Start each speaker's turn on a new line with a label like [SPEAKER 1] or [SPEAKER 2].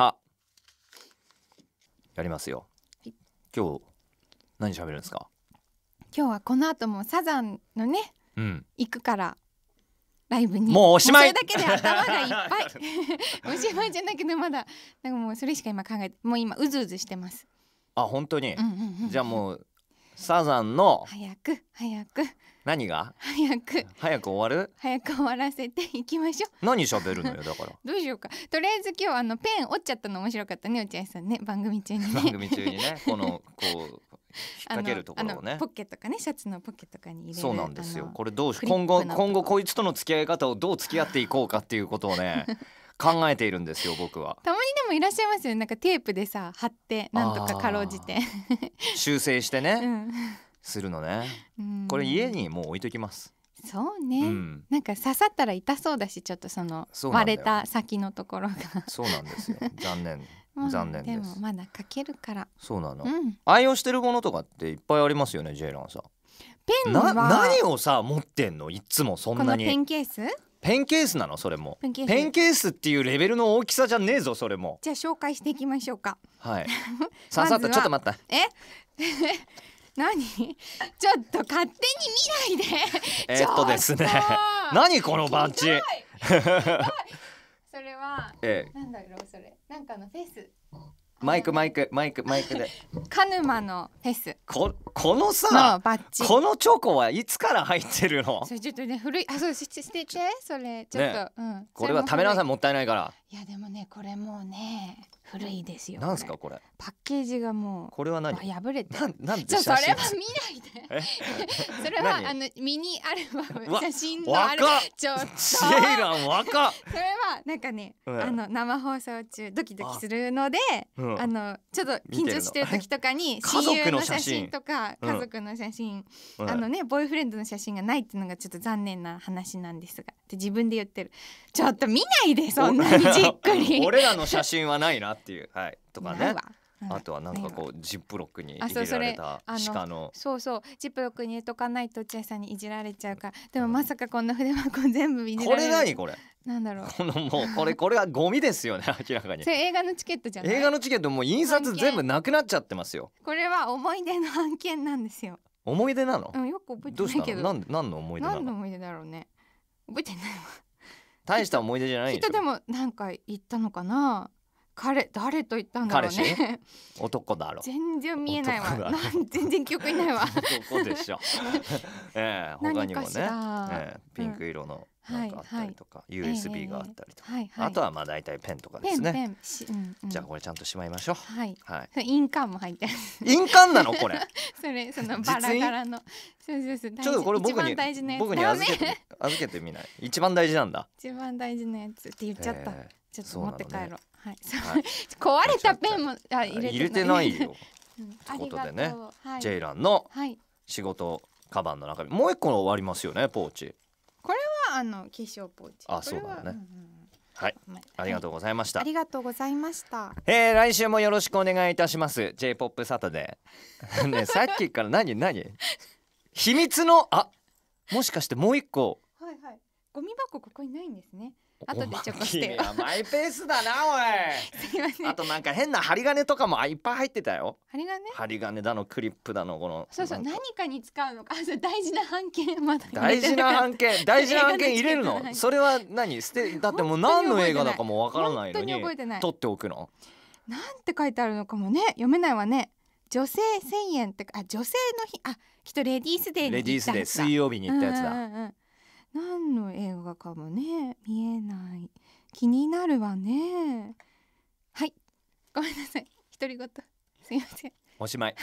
[SPEAKER 1] はやりますよ、はい、今日何喋るんですか
[SPEAKER 2] 今日はこの後もサザンのね、うん、行くからライブにもうおしまいそれだけで頭がいっぱい おしまいじゃなくてまだなんかもうそれしか今考えてもう今うずうずしてます
[SPEAKER 1] あ本当に、うんうんうん、じゃあもうサザンの早く早く何が
[SPEAKER 2] 早く
[SPEAKER 1] 早く終わ
[SPEAKER 2] る早く終わらせていきましょう何喋るのよだから どうしようかとりあえず今日あのペン折っちゃったの面白かったね落合さんね番組中に、ね、番組中にね この
[SPEAKER 1] こう引っ掛けるところをねポッ
[SPEAKER 2] ケとかねシャツのポッケとかにそうなん
[SPEAKER 1] ですよこれどうし今後今後こいつとの付き合い方をどう付き合っていこうかっていうことをね 考えているんですよ僕は
[SPEAKER 2] たまにでもいらっしゃいますよなんかテープでさ貼ってなんとかかろうじて
[SPEAKER 1] 修正してね、うんするのね、
[SPEAKER 2] うん、これ家
[SPEAKER 1] にもう置いときます
[SPEAKER 2] そうね、うん、なんか刺さったら痛そうだしちょっとその割れた先のところが
[SPEAKER 1] そうなんですよ残念 残念でも
[SPEAKER 2] まだかけるから
[SPEAKER 1] そうなの、うん、愛用してるものとかっていっぱいありますよねジェイランさんペンは何をさ持ってんのいつもそんなにペンケースペンケースなのそれもペンケースっていうレベルの大きさじゃねえぞそれもじ
[SPEAKER 2] ゃあ紹介していきましょうかはい さあさあちょっと待ったえ何 ちょっと勝手に見ないでえっとですね何このバンチ それは、ええ、なんだろうそれなんかのフェス
[SPEAKER 1] マイクマイクマイクマイクで
[SPEAKER 2] 鹿沼 のフェス
[SPEAKER 1] ここのさ、バッジ。このチョコはいつから入ってるの？そ
[SPEAKER 2] れちょっとね古い。あ、そう捨ててそれちょっと、ね、うん。これは食べなさいも
[SPEAKER 1] ったいないから。いやでもね
[SPEAKER 2] これもうね古いですよ。なんす
[SPEAKER 1] かこれ？パ
[SPEAKER 2] ッケージがもう
[SPEAKER 1] これは何？破れて。なんなんで写それは見
[SPEAKER 2] な
[SPEAKER 1] いで。それはあ
[SPEAKER 2] のミニアルバム写真のあれ。ちょっと。シェイラン若。それはなんかね、うん、あの生放送中ドキドキするので、あうん、あのちょっと緊張してる時とかに親友の写真とか。家族の写真、うん、あのねボーイフレンドの写真がないっていうのがちょっと残念な話なんですがで自分で言ってるちょっと見ないでそんなに じっくり俺らの
[SPEAKER 1] 写真はないなっていうはいとかねあとはなんかこうジップロックに入れられた鹿のそ
[SPEAKER 2] うそうジップロックに入れとかないと落合さんにいじられちゃうかでもまさかこんな筆箱全部いじられるこれ何これなんだろうこ
[SPEAKER 1] のもうこれこれはゴミですよね 明らかに
[SPEAKER 2] 映画のチケットじゃない映画のチケット
[SPEAKER 1] もう印刷全部なくなっちゃってますよ
[SPEAKER 2] これは思い出の案件なんですよ
[SPEAKER 1] 思い出なの、うん、
[SPEAKER 2] よく覚えてないけどどう
[SPEAKER 1] 何の思い出何の
[SPEAKER 2] 思い出だろうね覚えてないわ
[SPEAKER 1] 大した思い出じゃないでしょきとで
[SPEAKER 2] もなんか言ったのかな彼誰と言ったんだろうね
[SPEAKER 1] 男だろう
[SPEAKER 2] 全然見えないわ 全然記憶いないわ男でしょ、
[SPEAKER 1] えー、他にもね、えー、ピンク色のなんかあったりとか、はいはい、USB があったりとか、えー、あとはまあ大体ペンとかですね、はいはい
[SPEAKER 2] うんうん、
[SPEAKER 1] じゃあこれちゃんとしまいましょうはい、はい、
[SPEAKER 2] 印鑑も入って印鑑なのこれ それそのバラ柄のそうそうそうちょっとこれ僕に僕に預けて
[SPEAKER 1] 預けてみない一番大事なんだ
[SPEAKER 2] 一番大事なやつって言っちゃった、えーちょっと持って帰ろう。うね、はい。はい、壊れたペンもあ入れてない。入れてないよ。ということでね、ジェ
[SPEAKER 1] イランの仕事カバンの中にもう一個終わりますよね、ポーチ。
[SPEAKER 2] これはあの化粧ポーチ。あ、そうだね。
[SPEAKER 1] はい、ありがとうございました。あり
[SPEAKER 2] がとうございました。
[SPEAKER 1] え来週もよろしくお願いいたします。j ポップサタデー。ね、さっきから何何？秘密のあ、もしかしてもう一個。は
[SPEAKER 2] いはい。ゴミ箱ここにないんですね。あとでちょコして。マイペースだなおい。あとな
[SPEAKER 1] んか変な針金とかもいっぱい入ってたよ。針金？針金だのクリップだのこの。そ
[SPEAKER 2] うそう何かに使うのか。それ大事な半券 まだ大事な半券大事な半券入れるの？
[SPEAKER 1] それは何捨てだってもう何の映画だかもわからないのに取っておくの。
[SPEAKER 2] なんて書いてあるのかもね読めないわね。女性1000円ってあ女性の日あきっとレディースデーレディースデー水曜日に行ったやつだ。うんうんうん何の映画かもね見えない気になるわねはいごめんなさい独り言すいません
[SPEAKER 1] おしまい